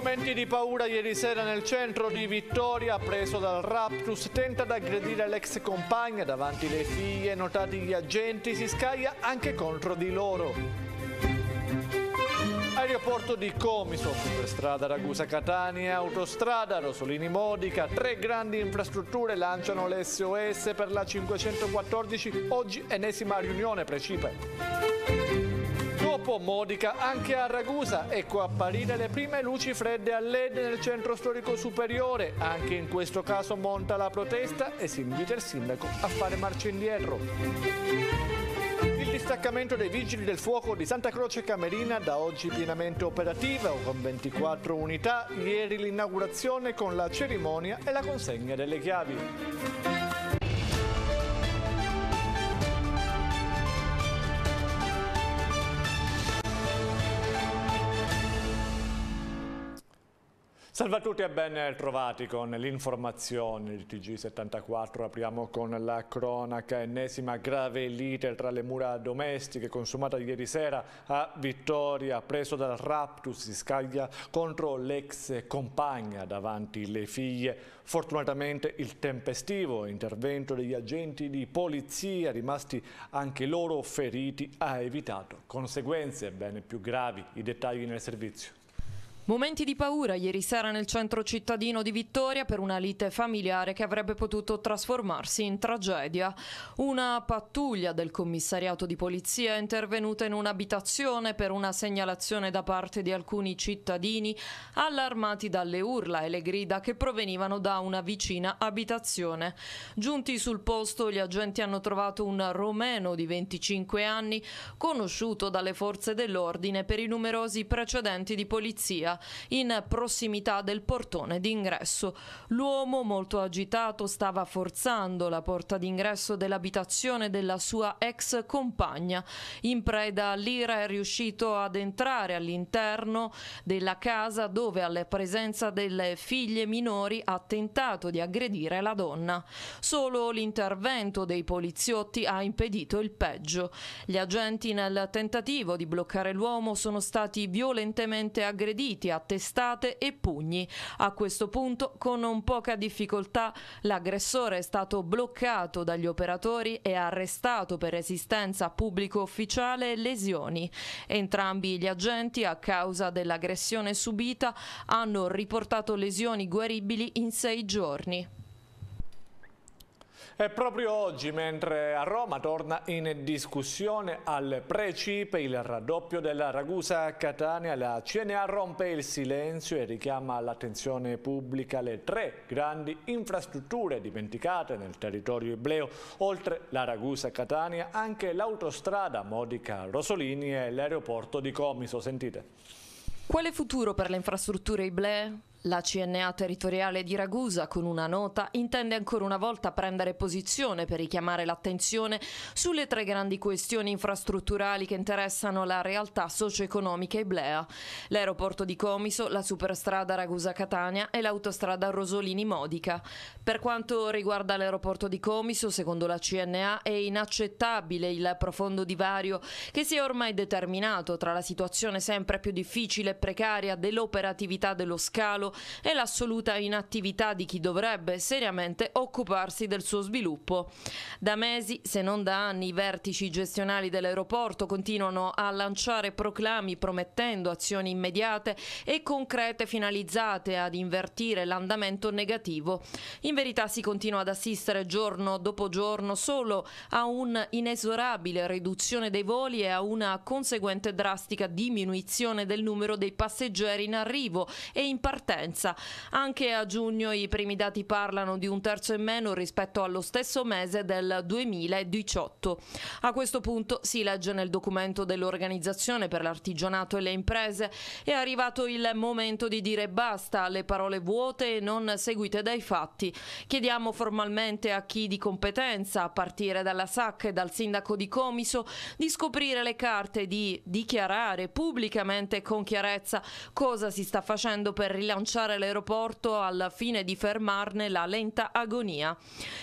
Momenti di paura ieri sera nel centro di Vittoria, preso dal raptus, tenta di aggredire l'ex compagna davanti alle figlie, notati gli agenti, si scaglia anche contro di loro. Aeroporto di Comiso, superstrada Ragusa-Catania, autostrada Rosolini-Modica, tre grandi infrastrutture lanciano l'SOS per la 514, oggi ennesima riunione precipe. Dopo Modica anche a Ragusa, ecco apparire le prime luci fredde a LED nel centro storico superiore. Anche in questo caso monta la protesta e si invita il sindaco a fare marcia indietro. Il distaccamento dei vigili del fuoco di Santa Croce Camerina da oggi pienamente operativo con 24 unità, ieri l'inaugurazione con la cerimonia e la consegna delle chiavi. Salve a tutti e ben trovati con l'informazione di TG74. Apriamo con la cronaca ennesima grave lite tra le mura domestiche consumata ieri sera a Vittoria, preso dal raptus si scaglia contro l'ex compagna davanti le figlie. Fortunatamente il tempestivo intervento degli agenti di polizia rimasti anche loro feriti ha evitato conseguenze ben più gravi. I dettagli nel servizio. Momenti di paura ieri sera nel centro cittadino di Vittoria per una lite familiare che avrebbe potuto trasformarsi in tragedia. Una pattuglia del commissariato di polizia è intervenuta in un'abitazione per una segnalazione da parte di alcuni cittadini allarmati dalle urla e le grida che provenivano da una vicina abitazione. Giunti sul posto gli agenti hanno trovato un romeno di 25 anni conosciuto dalle forze dell'ordine per i numerosi precedenti di polizia in prossimità del portone d'ingresso. L'uomo, molto agitato, stava forzando la porta d'ingresso dell'abitazione della sua ex compagna. In preda all'ira è riuscito ad entrare all'interno della casa dove, alla presenza delle figlie minori, ha tentato di aggredire la donna. Solo l'intervento dei poliziotti ha impedito il peggio. Gli agenti nel tentativo di bloccare l'uomo sono stati violentemente aggrediti colpi a testate e pugni. A questo punto, con non poca difficoltà, l'aggressore è stato bloccato dagli operatori e arrestato per resistenza a pubblico ufficiale e lesioni. Entrambi gli agenti, a causa dell'aggressione subita, hanno riportato lesioni guaribili in sei giorni. E proprio oggi, mentre a Roma torna in discussione al Precipe il raddoppio della Ragusa Catania, la CNA rompe il silenzio e richiama all'attenzione pubblica le tre grandi infrastrutture dimenticate nel territorio ibleo. Oltre la Ragusa Catania, anche l'autostrada Modica-Rosolini e l'aeroporto di Comiso. Sentite. Quale futuro per le infrastrutture iblee? La CNA territoriale di Ragusa, con una nota, intende ancora una volta prendere posizione per richiamare l'attenzione sulle tre grandi questioni infrastrutturali che interessano la realtà socio-economica iblea. L'aeroporto di Comiso, la superstrada Ragusa-Catania e l'autostrada Rosolini-Modica. Per quanto riguarda l'aeroporto di Comiso, secondo la CNA è inaccettabile il profondo divario che si è ormai determinato tra la situazione sempre più difficile e precaria dell'operatività dello scalo e l'assoluta inattività di chi dovrebbe seriamente occuparsi del suo sviluppo. Da mesi, se non da anni, i vertici gestionali dell'aeroporto continuano a lanciare proclami promettendo azioni immediate e concrete finalizzate ad invertire l'andamento negativo. In verità si continua ad assistere giorno dopo giorno solo a un'inesorabile riduzione dei voli e a una conseguente drastica diminuzione del numero dei passeggeri in arrivo e in partenza differenza. Anche a giugno i primi dati parlano di un terzo in meno rispetto allo stesso mese del 2018. A questo punto si legge nel documento dell'Organizzazione per l'artigianato e le imprese è arrivato il momento di dire basta alle parole vuote e non seguite dai fatti. Chiediamo formalmente a chi di competenza, a partire dalla SAC e dal sindaco di Comiso, di scoprire le carte, di dichiarare pubblicamente con chiarezza cosa si sta facendo per rilanciare rilanciare l'aeroporto al fine di fermarne la lenta agonia.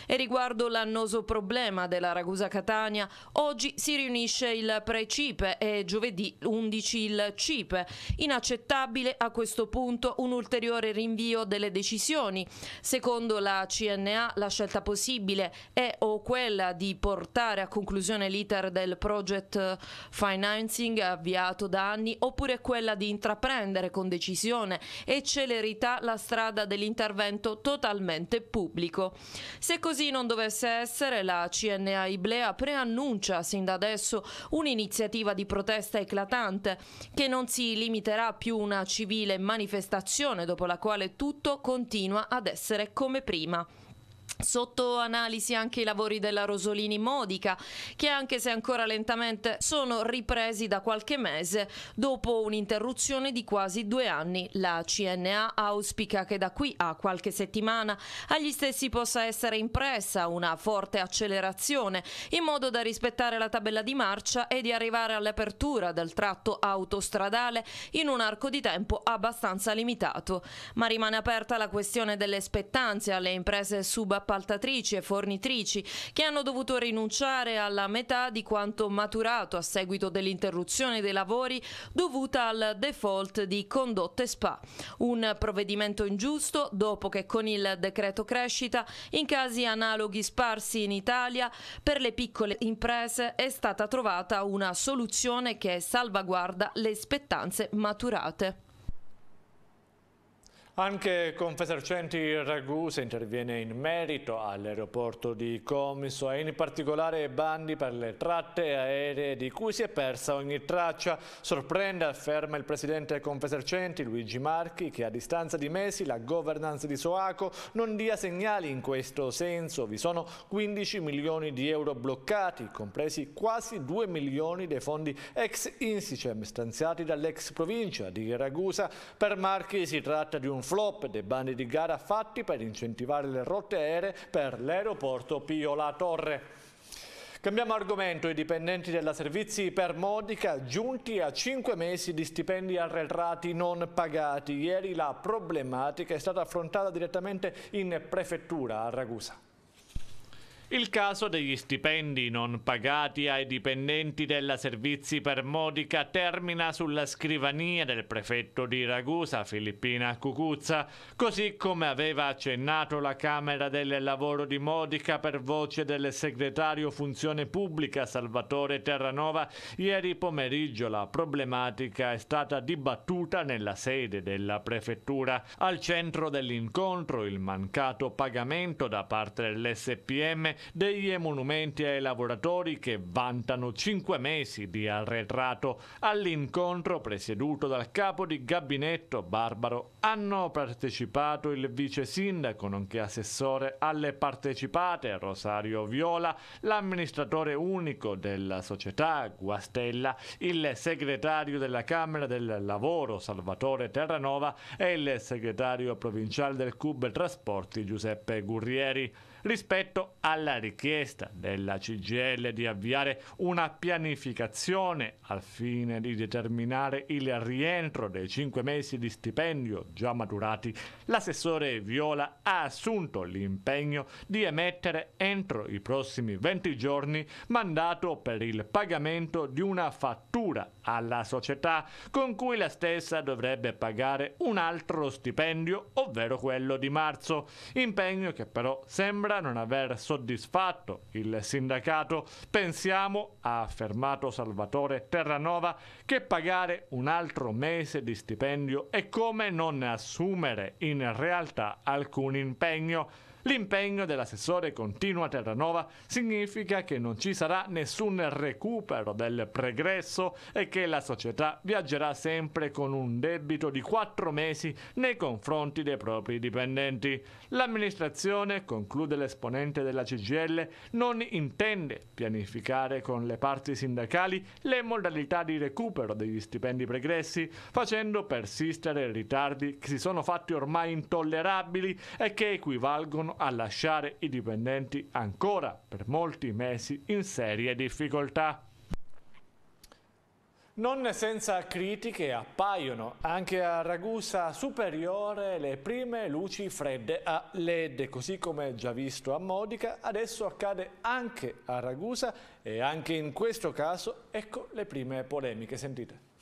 E riguardo l'annoso problema della Ragusa Catania, oggi si riunisce il Precipe e giovedì 11 il Cipe. Inaccettabile a questo punto un ulteriore rinvio delle decisioni. Secondo la CNA la scelta possibile è o quella di portare a conclusione l'iter del project financing avviato da anni oppure quella di intraprendere con decisione e celerare celerità la strada dell'intervento totalmente pubblico. Se così non dovesse essere, la CNA Iblea preannuncia sin da adesso un'iniziativa di protesta eclatante che non si limiterà più a una civile manifestazione dopo la quale tutto continua ad essere come prima. Sotto analisi anche i lavori della Rosolini Modica, che anche se ancora lentamente sono ripresi da qualche mese, dopo un'interruzione di quasi due anni. La CNA auspica che da qui a qualche settimana agli stessi possa essere impressa una forte accelerazione, in modo da rispettare la tabella di marcia e di arrivare all'apertura del tratto autostradale in un arco di tempo abbastanza limitato. Ma rimane aperta la questione delle spettanze alle imprese subappaltanti appaltatrici e fornitrici che hanno dovuto rinunciare alla metà di quanto maturato a seguito dell'interruzione dei lavori dovuta al default di Condotte Spa. Un provvedimento ingiusto dopo che con il decreto crescita in casi analoghi sparsi in Italia per le piccole imprese è stata trovata una soluzione che salvaguarda le spettanze maturate. Anche Confesercenti Ragusa interviene in merito all'aeroporto di Comiso e in particolare bandi per le tratte aeree di cui si è persa ogni traccia. Sorprende, afferma il presidente Confesercenti Luigi Marchi che a distanza di mesi la governance di Soaco non dia segnali in questo senso. Vi sono 15 milioni di euro bloccati, compresi quasi 2 milioni dei fondi ex Insicem stanziati dall'ex provincia di Ragusa. Per Marchi si tratta di un flop dei bandi di gara fatti per incentivare le rotte aeree per l'aeroporto Pio La Torre. Cambiamo argomento, i dipendenti della Servizi per Modica giunti a 5 mesi di stipendi arretrati non pagati. Ieri la problematica è stata affrontata direttamente in prefettura a Ragusa. Il caso degli stipendi non pagati ai dipendenti della Servizi per Modica termina sulla scrivania del prefetto di Ragusa, Filippina Cucuzza, così come aveva accennato la Camera del Lavoro di Modica per voce del segretario Funzione Pubblica Salvatore Terranova ieri pomeriggio. La problematica è stata dibattuta nella sede della prefettura. Al centro dell'incontro il mancato pagamento da parte dell'SPM degli emolumenti ai lavoratori che vantano cinque mesi di arretrato all'incontro presieduto dal capo di gabinetto Barbaro hanno partecipato il vice sindaco nonché assessore alle partecipate Rosario Viola, l'amministratore unico della società Guastella, il segretario della Camera del Lavoro Salvatore Terranova e il segretario provinciale del CUB Trasporti Giuseppe Gurrieri rispetto alla richiesta della CGL di avviare una pianificazione al fine di determinare il rientro dei 5 mesi di stipendio già maturati, l'assessore Viola ha assunto l'impegno di emettere entro i prossimi 20 giorni mandato per il pagamento di una fattura alla società con cui la stessa dovrebbe pagare un altro stipendio, ovvero quello di marzo, impegno che però sembra sembra non aver soddisfatto il sindacato. Pensiamo, ha affermato Salvatore Terranova, che pagare un altro mese di stipendio è come non assumere in realtà alcun impegno L'impegno dell'assessore continuo a Terranova significa che non ci sarà nessun recupero del pregresso e che la società viaggerà sempre con un debito di quattro mesi nei confronti dei propri dipendenti. L'amministrazione, conclude l'esponente della CGL, non intende pianificare con le parti sindacali le modalità di recupero degli stipendi pregressi, facendo persistere ritardi che si sono fatti ormai intollerabili e che equivalgono a lasciare i dipendenti ancora per molti mesi in serie difficoltà. Non senza critiche appaiono anche a Ragusa Superiore le prime luci fredde a LED, così come già visto a Modica, adesso accade anche a Ragusa e anche in questo caso ecco le prime polemiche, sentite.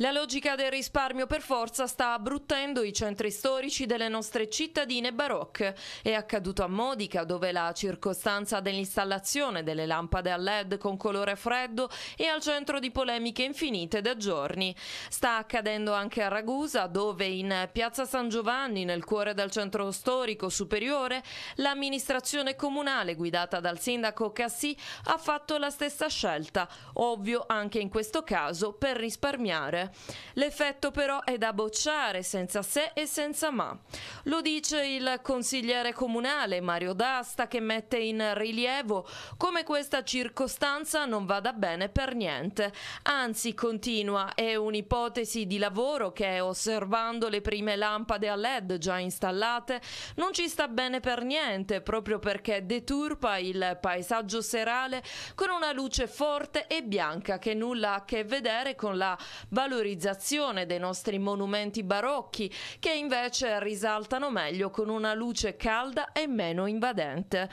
La logica del risparmio per forza sta abbruttendo i centri storici delle nostre cittadine barocche. È accaduto a Modica, dove la circostanza dell'installazione delle lampade a led con colore freddo è al centro di polemiche infinite da giorni. Sta accadendo anche a Ragusa, dove in piazza San Giovanni, nel cuore del centro storico superiore, l'amministrazione comunale guidata dal sindaco Cassì ha fatto la stessa scelta, ovvio anche in questo caso per risparmiare. L'effetto però è da bocciare senza se e senza ma. Lo dice il consigliere comunale Mario D'Asta che mette in rilievo come questa circostanza non vada bene per niente. Anzi, continua, è un'ipotesi di lavoro che osservando le prime lampade a LED già installate non ci sta bene per niente proprio perché deturpa il paesaggio serale con una luce forte e bianca che nulla ha a che vedere con la valorizzazione valorizzazione dei nostri monumenti barocchi che invece risaltano meglio con una luce calda e meno invadente.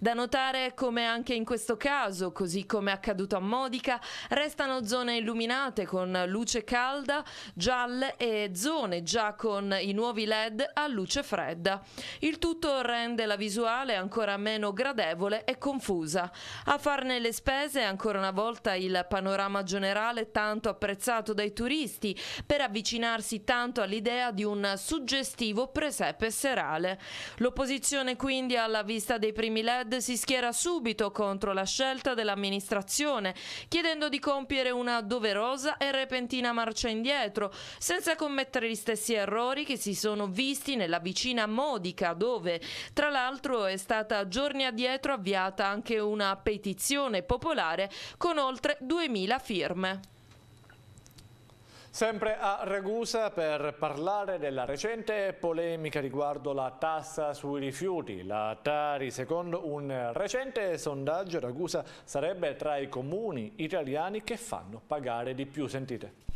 Da notare come anche in questo caso, così come accaduto a Modica, restano zone illuminate con luce calda, gialle e zone già con i nuovi led a luce fredda. Il tutto rende la visuale ancora meno gradevole e confusa. A farne le spese ancora una volta il panorama generale tanto apprezzato dai turisti per avvicinarsi tanto all'idea di un suggestivo presepe serale. L'opposizione quindi alla vista dei primi LED si schiera subito contro la scelta dell'amministrazione, chiedendo di compiere una doverosa e repentina marcia indietro, senza commettere gli stessi errori che si sono visti nella vicina Modica, dove tra l'altro è stata giorni addietro avviata anche una petizione popolare con oltre 2.000 firme. Sempre a Ragusa per parlare della recente polemica riguardo la tassa sui rifiuti. La Tari, secondo un recente sondaggio, Ragusa sarebbe tra i comuni italiani che fanno pagare di più. Sentite.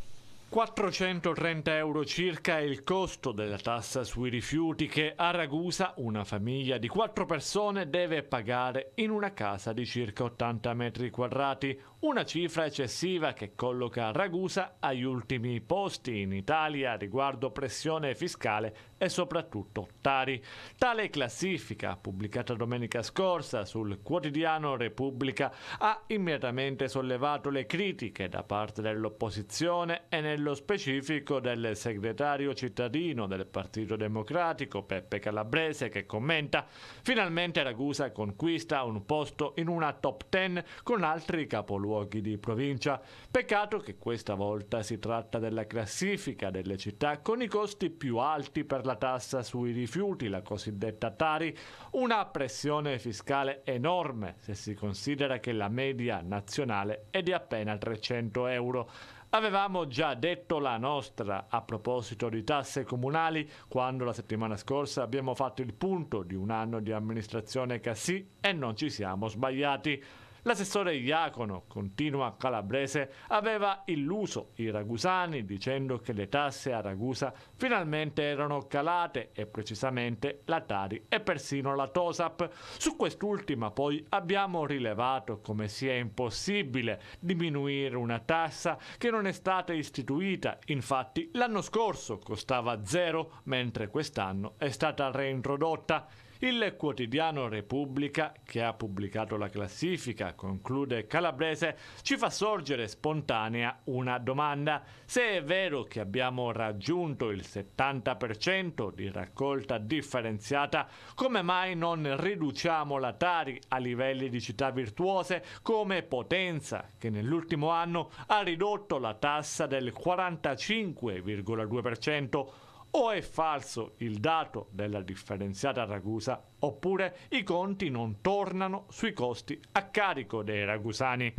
430 euro circa è il costo della tassa sui rifiuti che a Ragusa una famiglia di quattro persone deve pagare in una casa di circa 80 metri quadrati, una cifra eccessiva che colloca Ragusa agli ultimi posti in Italia riguardo pressione fiscale e soprattutto Tari. Tale classifica, pubblicata domenica scorsa sul quotidiano Repubblica, ha immediatamente sollevato le critiche da parte dell'opposizione e nello specifico del segretario cittadino del Partito Democratico Peppe Calabrese che commenta «Finalmente Ragusa conquista un posto in una top ten con altri capoluoghi capoluoghi di provincia. Peccato che questa volta si tratta della classifica delle città con i costi più alti per la tassa sui rifiuti, la cosiddetta Tari, una pressione fiscale enorme se si considera che la media nazionale è di appena 300 euro. Avevamo già detto la nostra a proposito di tasse comunali quando la settimana scorsa abbiamo fatto il punto di un anno di amministrazione Cassì e non ci siamo sbagliati. L'assessore Iacono, continua calabrese, aveva illuso i ragusani dicendo che le tasse a Ragusa finalmente erano calate e precisamente la Tari e persino la Tosap. Su quest'ultima poi abbiamo rilevato come sia impossibile diminuire una tassa che non è stata istituita. Infatti l'anno scorso costava zero, mentre quest'anno è stata reintrodotta. Il quotidiano Repubblica, che ha pubblicato la classifica, conclude Calabrese, ci fa sorgere spontanea una domanda. Se è vero che abbiamo raggiunto il 70% di raccolta differenziata, come mai non riduciamo la Tari a livelli di città virtuose come Potenza, che nell'ultimo anno ha ridotto la tassa del 45,2%? O è falso il dato della differenziata Ragusa, oppure i conti non tornano sui costi a carico dei ragusani.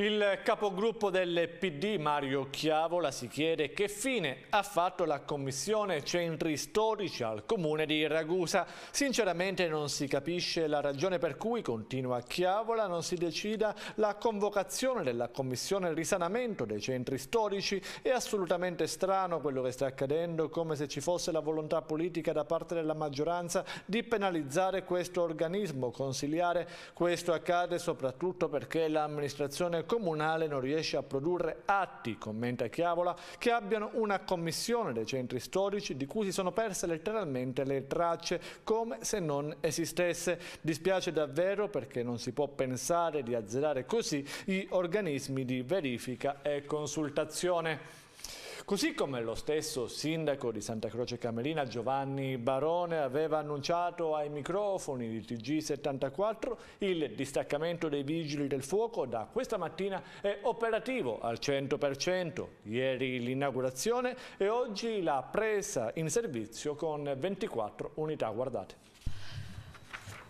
Il capogruppo del PD Mario Chiavola si chiede che fine ha fatto la commissione centri storici al comune di Ragusa. Sinceramente non si capisce la ragione per cui, continua Chiavola, non si decida la convocazione della commissione risanamento dei centri storici. È assolutamente strano quello che sta accadendo, come se ci fosse la volontà politica da parte della maggioranza di penalizzare questo organismo consiliare. Questo accade soprattutto perché l'amministrazione comunale non riesce a produrre atti, commenta Chiavola, che abbiano una commissione dei centri storici di cui si sono perse letteralmente le tracce come se non esistesse. Dispiace davvero perché non si può pensare di azzerare così gli organismi di verifica e consultazione. Così come lo stesso sindaco di Santa Croce Camerina Giovanni Barone aveva annunciato ai microfoni di TG74 il distaccamento dei vigili del fuoco da questa mattina è operativo al 100%. Ieri l'inaugurazione e oggi la presa in servizio con 24 unità. Guardate.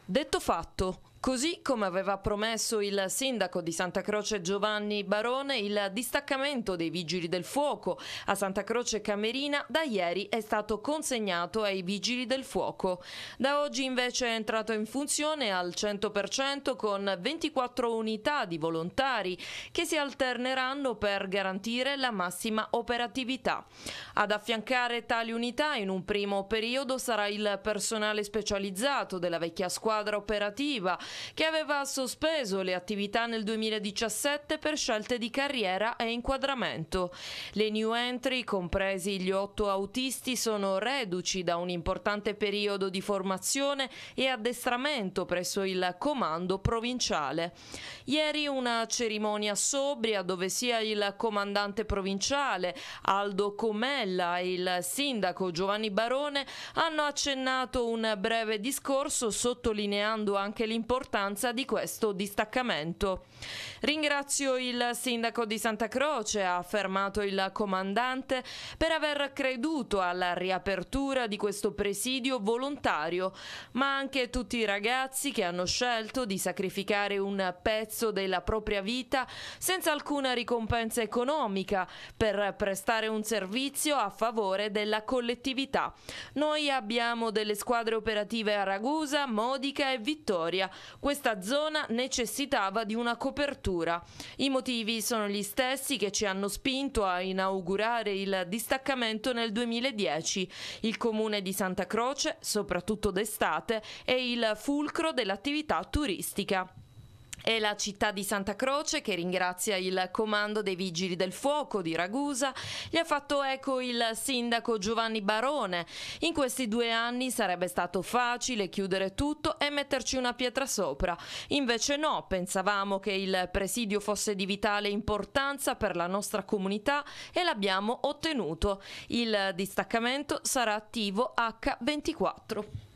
Detto fatto, Così come aveva promesso il sindaco di Santa Croce Giovanni Barone, il distaccamento dei vigili del fuoco a Santa Croce Camerina da ieri è stato consegnato ai vigili del fuoco. Da oggi invece è entrato in funzione al 100% con 24 unità di volontari che si alterneranno per garantire la massima operatività. Ad affiancare tali unità in un primo periodo sarà il personale specializzato della vecchia squadra operativa che aveva sospeso le attività nel 2017 per scelte di carriera e inquadramento. Le new entry, compresi gli otto autisti, sono reduci da un importante periodo di formazione e addestramento presso il comando provinciale. Ieri una cerimonia sobria dove sia il comandante provinciale Aldo Comella e il sindaco Giovanni Barone hanno accennato un breve discorso sottolineando anche l'importanza l'importanza di questo distaccamento. Ringrazio il sindaco di Santa Croce, ha affermato il comandante, per aver creduto alla riapertura di questo presidio volontario, ma anche tutti i ragazzi che hanno scelto di sacrificare un pezzo della propria vita senza alcuna ricompensa economica per prestare un servizio a favore della collettività. Noi abbiamo delle squadre operative a Ragusa, Modica e Vittoria. Questa zona necessitava di una copertura cultura. I motivi sono gli stessi che ci hanno spinto a inaugurare il distaccamento nel 2010. Il comune di Santa Croce, soprattutto d'estate, è il fulcro dell'attività turistica. È la città di Santa Croce che ringrazia il comando dei Vigili del Fuoco di Ragusa. Gli ha fatto eco il sindaco Giovanni Barone. In questi due anni sarebbe stato facile chiudere tutto e metterci una pietra sopra. Invece no, pensavamo che il presidio fosse di vitale importanza per la nostra comunità e l'abbiamo ottenuto. Il distaccamento sarà attivo H24.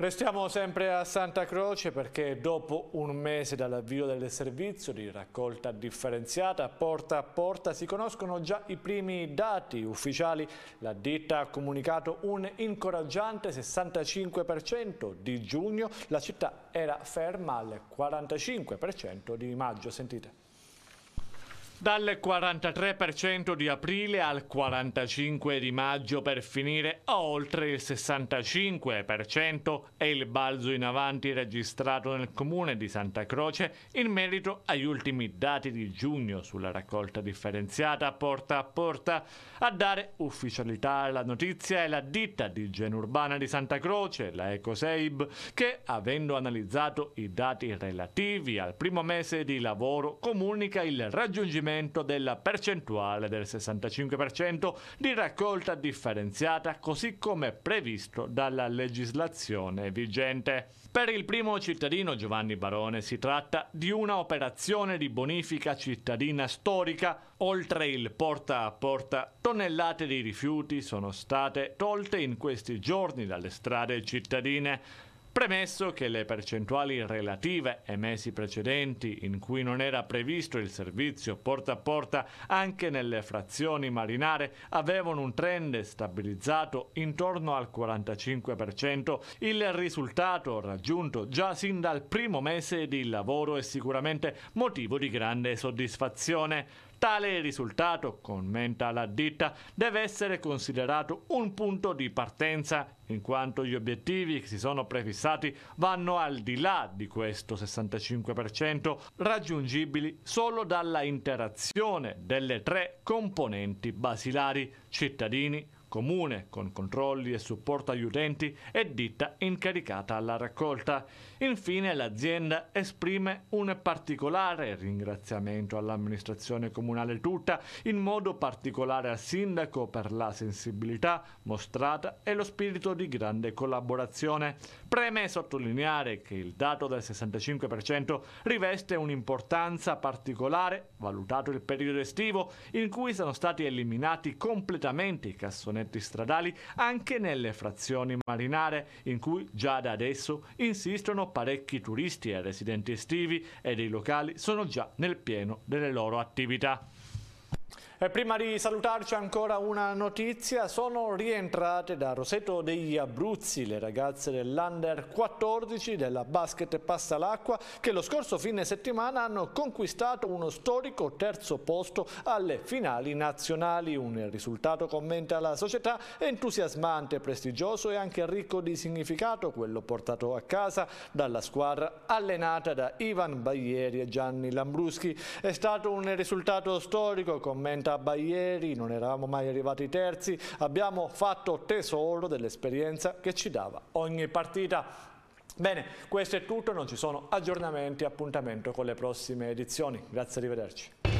Restiamo sempre a Santa Croce perché dopo un mese dall'avvio del servizio di raccolta differenziata porta a porta si conoscono già i primi dati ufficiali. La ditta ha comunicato un incoraggiante 65% di giugno, la città era ferma al 45% di maggio. Sentite dal 43% di aprile al 45% di maggio per finire a oltre il 65% è il balzo in avanti registrato nel comune di Santa Croce in merito agli ultimi dati di giugno sulla raccolta differenziata porta a porta. A dare ufficialità alla notizia è la ditta di Genurbana di Santa Croce, la Ecoseib, che avendo analizzato i dati relativi al primo mese di lavoro comunica il raggiungimento raggiungimento della percentuale del 65% di raccolta differenziata così come previsto dalla legislazione vigente. Per il primo cittadino Giovanni Barone si tratta di una operazione di bonifica cittadina storica oltre il porta a porta tonnellate di rifiuti sono state tolte in questi giorni dalle strade cittadine Premesso che le percentuali relative ai mesi precedenti in cui non era previsto il servizio porta a porta anche nelle frazioni marinare avevano un trend stabilizzato intorno al 45%, il risultato raggiunto già sin dal primo mese di lavoro è sicuramente motivo di grande soddisfazione. Tale risultato, commenta la ditta, deve essere considerato un punto di partenza in quanto gli obiettivi che si sono prefissati vanno al di là di questo 65%, raggiungibili solo dalla interazione delle tre componenti basilari, cittadini, comune con controlli e supporto agli utenti e ditta incaricata alla raccolta. Infine l'azienda esprime un particolare ringraziamento all'amministrazione comunale tutta, in modo particolare al sindaco per la sensibilità mostrata e lo spirito di grande collaborazione. Preme sottolineare che il dato del 65% riveste un'importanza particolare, valutato il periodo estivo, in cui sono stati eliminati completamente i cassonetti incidenti stradali anche nelle frazioni marinare in cui già da adesso insistono parecchi turisti e residenti estivi ed i locali sono già nel pieno delle loro attività. E eh, prima di salutarci ancora una notizia, sono rientrate da Roseto degli Abruzzi le ragazze dell'Under 14 della Basket Passa l'Acqua che lo scorso fine settimana hanno conquistato uno storico terzo posto alle finali nazionali, un risultato commenta la società entusiasmante, prestigioso e anche ricco di significato, quello portato a casa dalla squadra allenata da Ivan Baglieri e Gianni Lambruschi. È stato un risultato storico, commenta ottava ieri, non eravamo mai arrivati terzi, abbiamo fatto tesoro dell'esperienza che ci dava ogni partita. Bene, questo è tutto, non ci sono aggiornamenti, appuntamento con le prossime edizioni. Grazie, arrivederci.